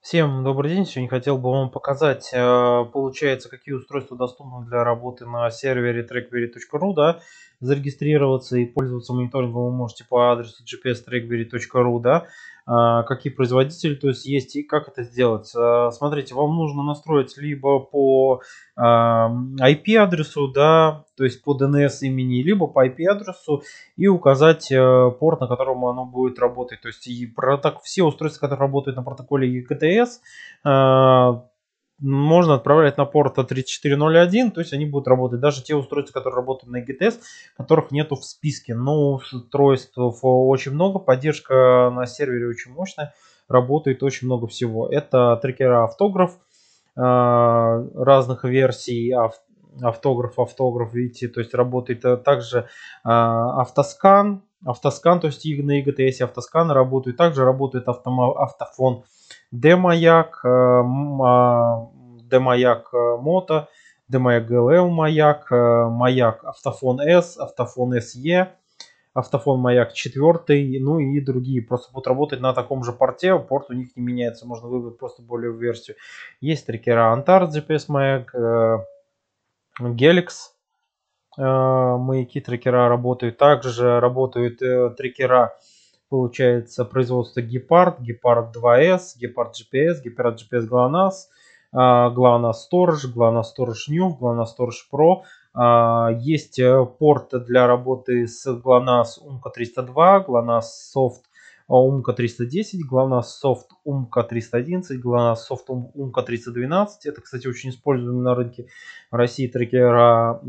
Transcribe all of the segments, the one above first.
Всем добрый день. Сегодня хотел бы вам показать, э, получается, какие устройства доступны для работы на сервере trackberry.ru. Да? Зарегистрироваться и пользоваться мониторингом вы можете по адресу gps-trackberry.ru. Да? Э, какие производители, то есть есть и как это сделать. Э, смотрите, вам нужно настроить либо по IP-адресу, да, то есть по DNS имени, либо по IP-адресу и указать порт, на котором оно будет работать. То есть и проток... все устройства, которые работают на протоколе EKTS, э, можно отправлять на порт 3401, а то есть они будут работать. Даже те устройства, которые работают на EGTS, которых нету в списке. Но устройств очень много, поддержка на сервере очень мощная, работает очень много всего. Это трекера автограф э, разных версий автограф, автограф, видите, то есть работает э, также автоскан, Автоскан, то есть на EGTS автосканы работают. Также работает автомо, автофон D-Маяк, D-Маяк э, а, э, Мото, D-Маяк ГЛЛ Маяк, э, Маяк Автофон S, Автофон SE, Автофон Маяк 4, ну и другие. Просто будут работать на таком же порте, порт у них не меняется, можно выбрать просто более версию. Есть трекера Антар, GPS Маяк, Геликс, Э, маяки трекера работают. Также работают э, трекера, получается, производство Гепард, Гепард 2S, Гепард GPS, Гепард GPS GLONASS, GLONASS Storage, GLONASS Storage New, GLONASS Storage Pro. Есть э, порт для работы с GLONASS Umco 302, GLONASS Soft а умка 310, GLONASS Soft Умка 311, GLONASS Soft Умка 312. Это, кстати, очень используемый на рынке России трекера.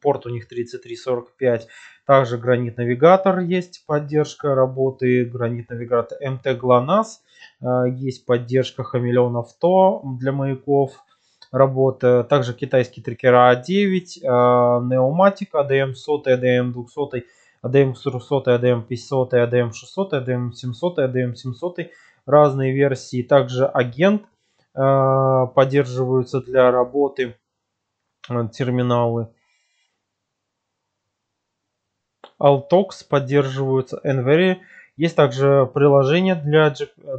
Порт у них 3345. Также гранит навигатор есть поддержка работы. Гранит навигатор МТ GLONASS. Есть поддержка Хамелеон Авто для маяков работа. Также китайский трекера А9, э, Neomatic, ADM 100, ADM 200 ADM 400, ADM 500, ADM 600, ADM 700, ADM 700, разные версии. Также агент э, поддерживаются для работы э, терминалы. Altox поддерживаются, Envery есть также приложение для,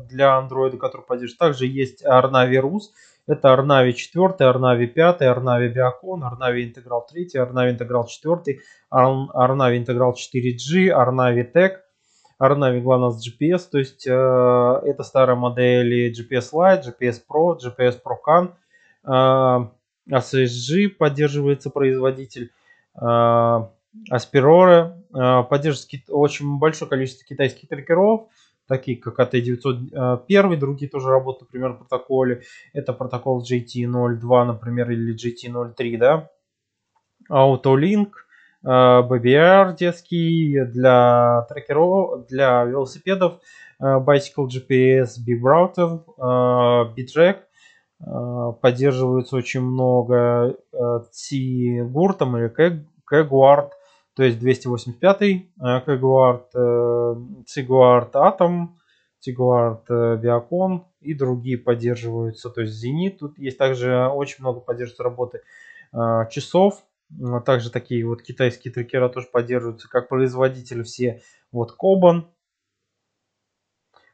для Android, которое поддерживает. Также есть Arnavi Rus. Это Arnavi 4, Arnavi 5, Arnavi Biocon, Arnavi Integral 3, Arnavi Integral 4, Arnavi Integral 4G, Arnavi Tech, Arnavi GLONASS GPS. То есть э, это старые модели GPS Lite, GPS Pro, GPS Pro CAN. Э, ACSG поддерживается производитель. Э, Аспироры э, поддерживает очень большое количество китайских трекеров, такие как AT901, э, другие тоже работают, например, в протоколе. Это протокол gt 02 например, или gt 03 да. Autolink, BBR э, детский для трекеров, для велосипедов, Bicycle GPS, BeRouter, BeTrack. поддерживаются очень много T-гуртом или K-гуард, то есть 285-й э, Кагуард, э, Цигуард Атом, Цигуард э, Виакон и другие поддерживаются. То есть Зенит. Тут есть также очень много поддерживается работы часов. Также такие вот китайские трекера тоже поддерживаются как производитель все. Вот Кобан,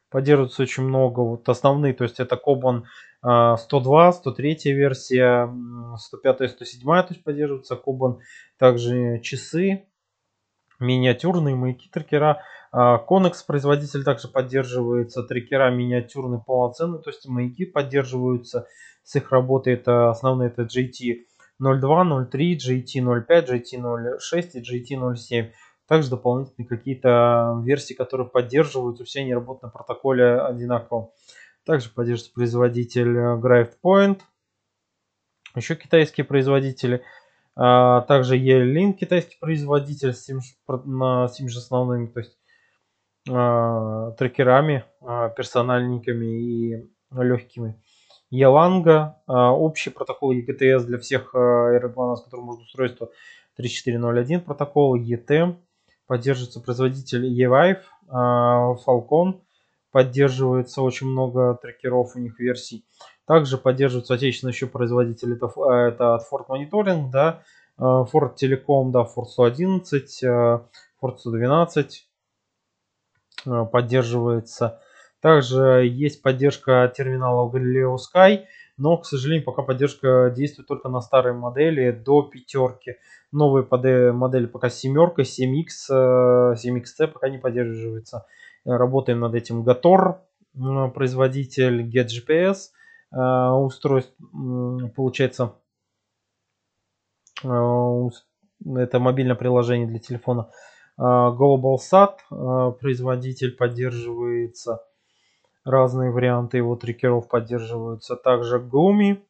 поддерживается очень много. Вот основные, то есть это Кобан 102, а, 103 версия, 105, 107, то есть поддерживается Кобан. Также часы, миниатюрные маяки трекера. А, Конекс производитель также поддерживается, трекера миниатюрные, полноценные, то есть маяки поддерживаются с их работы. Это основные, это GT 02, 03, GT 05, GT 06 и GT 07. Также дополнительные какие-то версии, которые поддерживаются, все они работают на протоколе одинаково. Также поддерживается производитель э, GrivePoint, еще китайские производители. А, также e китайский производитель с тем, с тем же основными, то есть а, трекерами, а, персональниками и легкими. Яланга, общий протокол EGTS для всех аэропланов, с которым можно устройство 3401 протокол, ET, поддерживается производитель eLife, а, Falcon, поддерживается очень много трекеров у них версий. Также поддерживаются отечественные еще производители, это, э, это от Ford Monitoring, да, э, Ford Telecom, да, Ford 111, э, Ford 112 поддерживается. Также есть поддержка терминала Galileo Sky – но, к сожалению, пока поддержка действует только на старые модели до пятерки. Новые э, модели пока семерка, 7X, 7XT э, пока не поддерживается. Работаем над этим Гатор, э, производитель GetGPS, устройство, получается, это мобильное приложение для телефона. GlobalSat производитель поддерживается Разные варианты его трекеров поддерживаются. Также Gumi.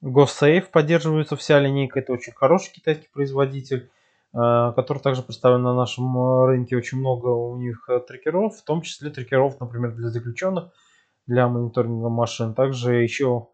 GoSafe поддерживается вся линейка. Это очень хороший китайский производитель, э, который также представлен на нашем э, рынке. Очень много у них э, трекеров, в том числе трекеров, например, для заключенных, для мониторинга машин. Также еще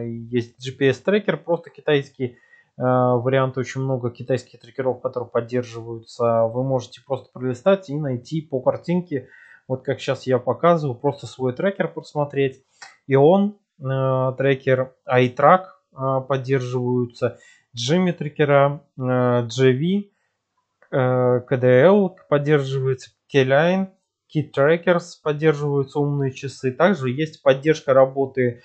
есть GPS-трекер, просто китайский вариант. Очень много китайских трекеров, которые поддерживаются. Вы можете просто пролистать и найти по картинке, вот как сейчас я показываю, просто свой трекер посмотреть. И он, э, трекер iTrack э, поддерживаются, Jimmy трекера, э, JV, KDL поддерживается, Keyline, Key Trackers поддерживаются умные часы. Также есть поддержка работы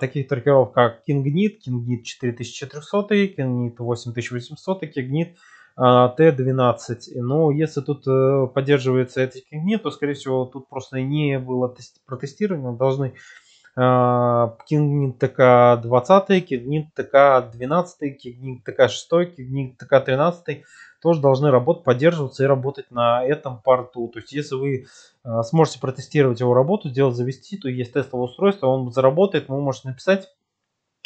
таких трекеров, как Kingnit Kingnit 4400 Kingnit 8800, Kingnit а, Т12. Но ну, если тут э, поддерживается этики нет, то, скорее всего, тут просто не было протестировано. Должны а, Кигнит ТК-20, Кигнит ТК-12, Кигнит ТК-6, Кигнит ТК-13 тоже должны работать, поддерживаться и работать на этом порту. То есть, если вы э, сможете протестировать его работу, сделать завести, то есть тестовое устройство, он заработает, вы можете написать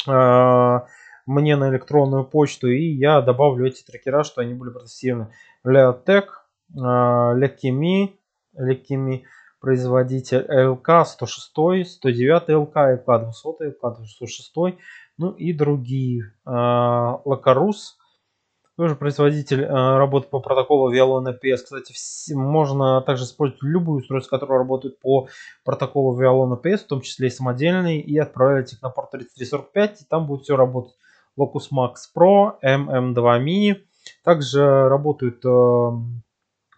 а, мне на электронную почту, и я добавлю эти трекера, что они были протестированы. Леотек, Лекими, Лекими, производитель ЛК 106, 109 ЛК, ЛК 200, ЛК 206, ну и другие. А, Лакарус, тоже производитель а, работы по протоколу Violon APS. Кстати, можно также использовать любые устройства, которые работают по протоколу Violon APS, в том числе и самодельные, и отправлять их на порт 3345, и там будет все работать. Locus Max Pro, MM2 Mini. Также работают э,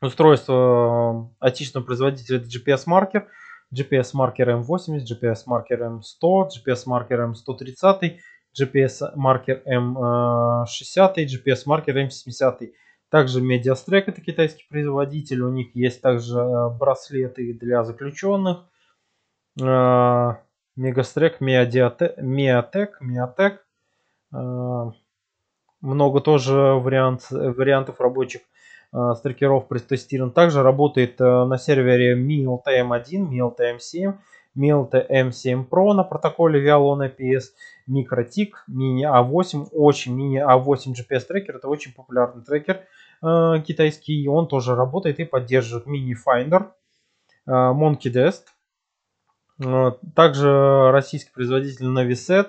устройства э, отечественного производителя GPS-маркер, GPS-маркер M80, GPS-маркер M100, GPS-маркер M130, GPS-маркер M60, GPS-маркер M70. Также MediaStrack это китайский производитель, у них есть также э, браслеты для заключенных. Мегастрек, Mediatek, Mediatek, Э, много тоже вариант, вариантов рабочих э, стрекеров протестирован. Также работает э, на сервере MILTM1, MILTM7, MILTM7 Pro на протоколе Vialon APS, MicroTik, Mini A8, очень Mini A8 GPS трекер, это очень популярный трекер э, китайский, и он тоже работает и поддерживает Mini Finder, э, Monkey Dest, э, также российский производитель Naviset,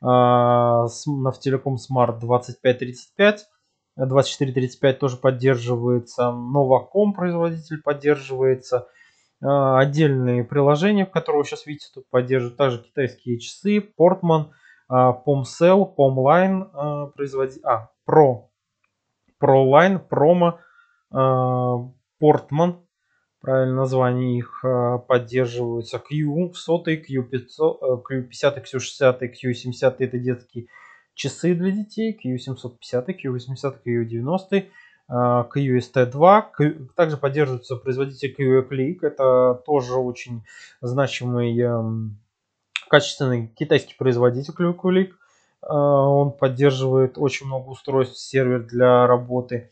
На в Нафтелеком Смарт 2535. 2435 тоже поддерживается. Новаком производитель поддерживается. А, отдельные приложения, в которые вы сейчас видите, тут поддерживают также китайские часы, Портман, а, Помсел, Помлайн, производитель, а, Pro, ProLine, Promo, Портман, правильно название их э, поддерживаются. Q100, Q500, Q50, Q60, Q70 это детские часы для детей, Q750, Q80, Q90, QST2. Также поддерживаются производитель QEClick, это тоже очень значимый эм, качественный китайский производитель QEClick. Э, он поддерживает очень много устройств, сервер для работы.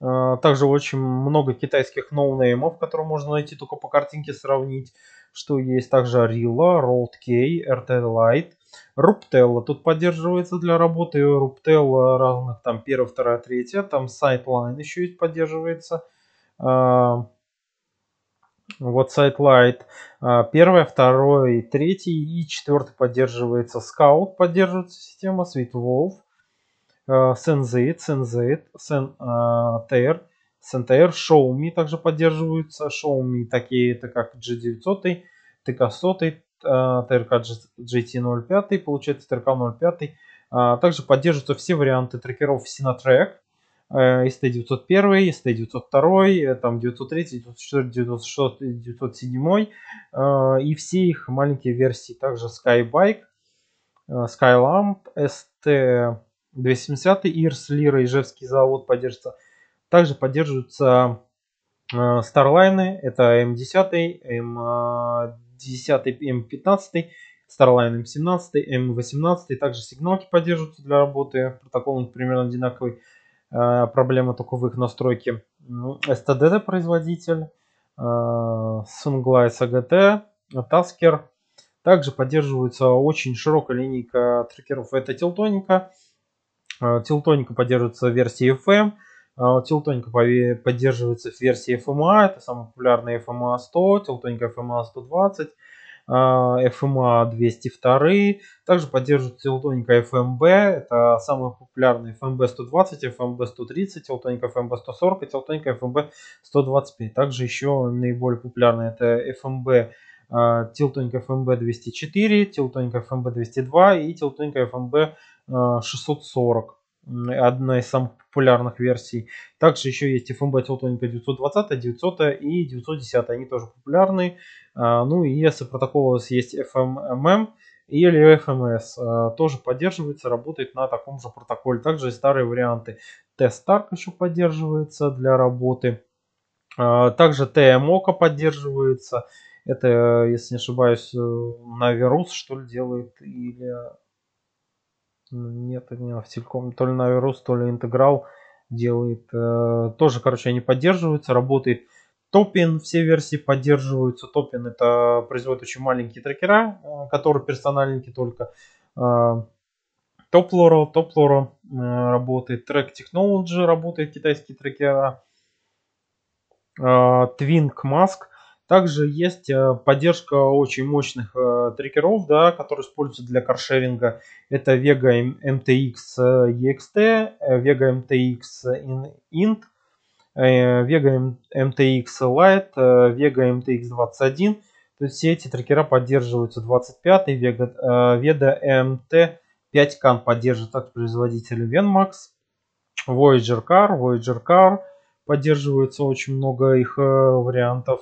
Э, также очень много китайских ноунеймов, которые можно найти только по картинке сравнить. Что есть также Arilla, RoadK, RT Lite, Ruptella. Тут поддерживается для работы Ruptella разных там 1, 2, 3. Там Sightline еще есть поддерживается. Э, вот SiteLite. Первое, второе, третий и четвертый поддерживается Scout, поддерживается система, Sweet Wolf. Э, Сензейт, Сензейт, Сентейр, э, Сентейр, Шоуми также поддерживаются. Шоуми такие, это как G900, тк 100 ТРК GT05, получается трк 05 э, Также поддерживаются все варианты трекеров Sinatrack, ST901, ST902, там 903, 904, 906, 907 и все их маленькие версии. Также Skybike, Skylamp, ST 270 Ирс, Лира, Ижевский завод поддерживается. Также поддерживаются Старлайны, э, это М10, М10, М15, Starline M17, эм M18, эм также сигналки поддерживаются для работы, протокол примерно одинаковый, э, проблема только в их настройке. STDD ну, производитель, SunGlide, AGT, Tasker, также поддерживается очень широкая линейка трекеров, это Телтоника, Телтоника поддерживается в версии FM, Телтоника поддерживается в версии FMA, это самая популярная FMA 100, Телтоника FMA 120, FMA 202, также поддерживается Телтоника FMB, это самые популярные FMB 120, FMB 130, Телтоника FMB 140 и Телтоника FMB 125. Также еще наиболее популярные это FMB Tiltonic FMB 204, Tiltonic FMB 202 и Tiltonic FMB 640. Э, одна из самых популярных версий. Также еще есть FMB Tiltonica 920, 900 и 910. Они тоже популярны. Э, ну и если протокол есть FMMM, или FMS. Э, тоже поддерживается, работает на таком же протоколе. Также и старые варианты. t еще поддерживается для работы. Также TMOCA поддерживается. Это, если не ошибаюсь, Navirus, что ли, делает. Или нет, не меня то ли Наверус, то ли Интеграл делает. Э, тоже, короче, они поддерживаются, работает. Топин все версии поддерживаются. Топин это производит очень маленькие трекера, э, которые персональники только. Э, Топлоро, Топлоро работает, Трек Technology работает, китайские трекера. Твинк Маск. Также есть э, поддержка очень мощных э, трекеров, да, которые используются для каршеринга. Это Vega MTX э, EXT, Vega MTX INT, Vega MTX Lite, Vega MTX 21. То есть все эти трекера поддерживаются. 25-й Vega, Veda MT 5 кан поддерживает от производителя Venmax. Voyager Car, Voyager Car поддерживается очень много их вариантов.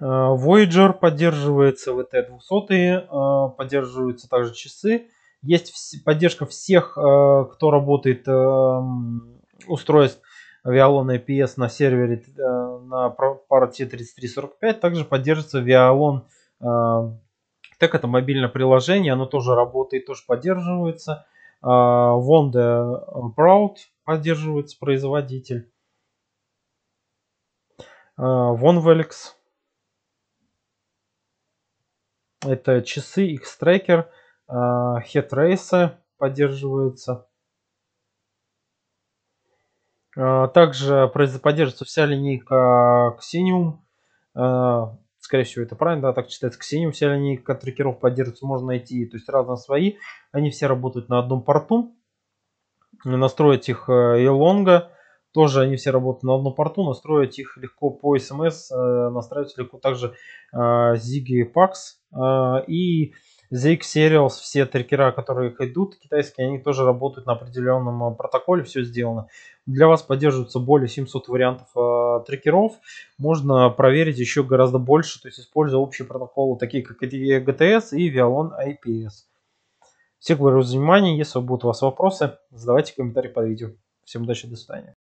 Voyager поддерживается, VT-200 э, поддерживаются также часы. Есть поддержка всех, э, кто работает э, устройств Vialon APS на сервере на порте 3345. Также поддерживается Vialon так это мобильное приложение, оно тоже работает, тоже поддерживается. Wonda Proud поддерживается производитель. Vonvelix Это часы, X-Tracker, хедрейсы а, поддерживаются. А, также поддерживается вся линейка Xenium. А, скорее всего, это правильно, да, так читается Xenium. Вся линейка трекеров поддерживается, можно найти, то есть разные свои. Они все работают на одном порту. Настроить их э, и Elonga тоже они все работают на одном порту, настроить их легко по SMS, э, настраивать легко также э, Ziggy Pax. Э, и ZX Serials, все трекера, которые идут китайские, они тоже работают на определенном протоколе, все сделано. Для вас поддерживаются более 700 вариантов э, трекеров. Можно проверить еще гораздо больше, то есть используя общие протоколы, такие как GTS и Violon IPS. Всех благодарю за внимание. Если будут у вас вопросы, задавайте комментарии под видео. Всем удачи, до свидания.